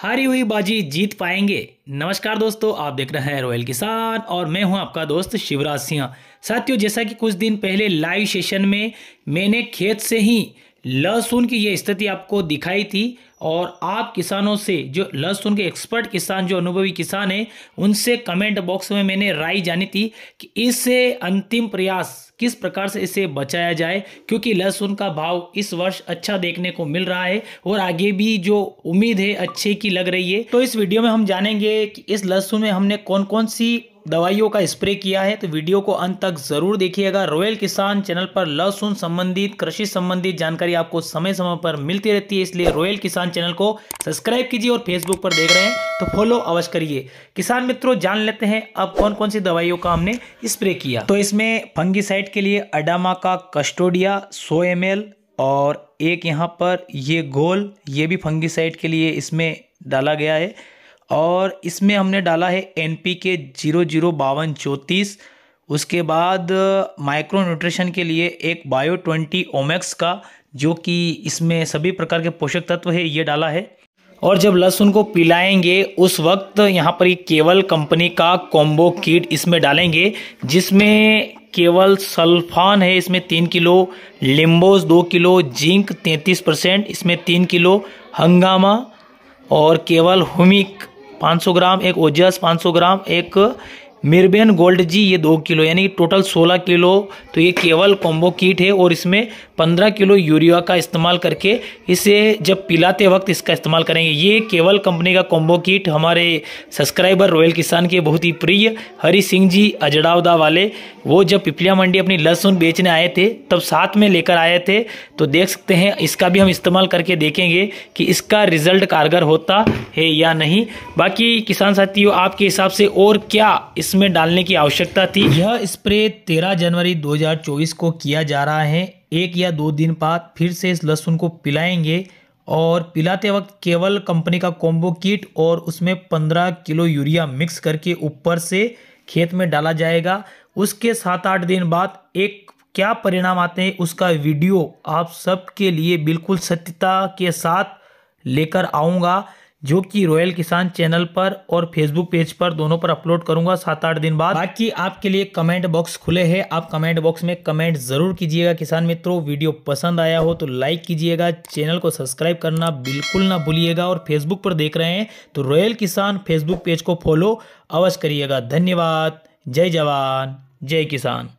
हारी हुई बाजी जीत पाएंगे नमस्कार दोस्तों आप देख रहे हैं रॉयल किसान और मैं हूं आपका दोस्त शिवराज सिंह साथियों जैसा कि कुछ दिन पहले लाइव सेशन में मैंने खेत से ही लहसुन की ये स्थिति आपको दिखाई थी और आप किसानों से जो लहसुन के एक्सपर्ट किसान जो अनुभवी किसान हैं उनसे कमेंट बॉक्स में मैंने राय जानी थी कि इससे अंतिम प्रयास किस प्रकार से इसे बचाया जाए क्योंकि लहसुन का भाव इस वर्ष अच्छा देखने को मिल रहा है और आगे भी जो उम्मीद है अच्छे की लग रही है तो इस वीडियो में हम जानेंगे कि इस लहसुन में हमने कौन कौन सी दवाइयों का स्प्रे किया है तो वीडियो को अंत तक ज़रूर देखिएगा रॉयल किसान चैनल पर लहसुन संबंधित कृषि संबंधित जानकारी आपको समय समय पर मिलती रहती है इसलिए रॉयल किसान चैनल को सब्सक्राइब कीजिए और फेसबुक पर देख रहे हैं तो फॉलो अवश्य करिए किसान मित्रों जान लेते हैं अब कौन कौन सी दवाइयों का हमने स्प्रे किया तो इसमें फंगीसाइड के लिए अडामा का कस्टोडिया सो एम और एक यहाँ पर ये गोल ये भी फंगिसाइड के लिए इसमें डाला गया है और इसमें हमने डाला है N P K zero zero बावन चौंतीस उसके बाद माइक्रो न्यूट्रिशन के लिए एक बायो ट्वेंटी ओमेक्स का जो कि इसमें सभी प्रकार के पोषक तत्व है ये डाला है और जब लहसुन को पिलाएंगे उस वक्त यहाँ पर ये केवल कंपनी का कॉम्बो किट इसमें डालेंगे जिसमें केवल सल्फान है इसमें तीन किलो लिम्बोज दो किलो जिंक तैंतीस परसेंट इसमें तीन किलो हंगामा और केवल हुमिक 500 ग्राम एक पाँच 500 ग्राम एक मिर्बेन गोल्ड जी ये दो किलो यानी टोटल सोलह किलो तो ये केवल कॉम्बो किट है और इसमें पंद्रह किलो यूरिया का इस्तेमाल करके इसे जब पिलाते वक्त इसका इस्तेमाल करेंगे ये केवल कंपनी का कॉम्बो किट हमारे सब्सक्राइबर रॉयल किसान के बहुत ही प्रिय हरी सिंह जी अजड़ावदा वाले वो जब पिपलिया मंडी अपनी लहसुन बेचने आए थे तब साथ में लेकर आए थे तो देख सकते हैं इसका भी हम इस्तेमाल करके देखेंगे कि इसका रिजल्ट कारगर होता है या नहीं बाकी किसान साथियों आपके हिसाब से और क्या इस इसमें डालने की आवश्यकता थी यह स्प्रे 13 जनवरी 2024 को किया जा रहा है एक या दो दिन बाद फिर से इस लहसुन को पिलाएंगे और पिलाते वक्त केवल कंपनी का कॉम्बो किट और उसमें 15 किलो यूरिया मिक्स करके ऊपर से खेत में डाला जाएगा उसके सात आठ दिन बाद एक क्या परिणाम आते हैं उसका वीडियो आप सबके लिए बिल्कुल सत्यता के साथ लेकर आऊँगा जो कि रॉयल किसान चैनल पर और फेसबुक पेज पर दोनों पर अपलोड करूंगा सात आठ दिन बाद बाकी आपके लिए कमेंट बॉक्स खुले हैं आप कमेंट बॉक्स में कमेंट जरूर कीजिएगा किसान मित्रों वीडियो पसंद आया हो तो लाइक कीजिएगा चैनल को सब्सक्राइब करना बिल्कुल ना भूलिएगा और फेसबुक पर देख रहे हैं तो रॉयल किसान फेसबुक पेज को फॉलो अवश्य करिएगा धन्यवाद जय जवान जय किसान